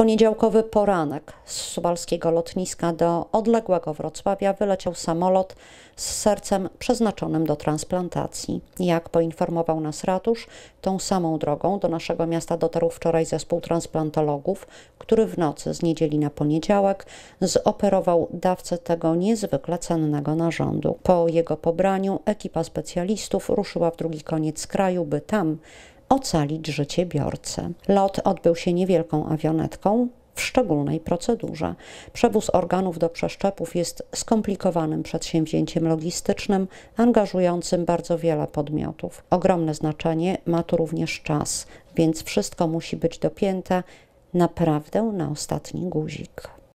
poniedziałkowy poranek z suwalskiego lotniska do odległego Wrocławia wyleciał samolot z sercem przeznaczonym do transplantacji. Jak poinformował nas ratusz, tą samą drogą do naszego miasta dotarł wczoraj zespół transplantologów, który w nocy z niedzieli na poniedziałek zoperował dawcę tego niezwykle cennego narządu. Po jego pobraniu ekipa specjalistów ruszyła w drugi koniec kraju, by tam ocalić życie biorcy. Lot odbył się niewielką awionetką, w szczególnej procedurze. Przewóz organów do przeszczepów jest skomplikowanym przedsięwzięciem logistycznym, angażującym bardzo wiele podmiotów. Ogromne znaczenie ma tu również czas, więc wszystko musi być dopięte naprawdę na ostatni guzik.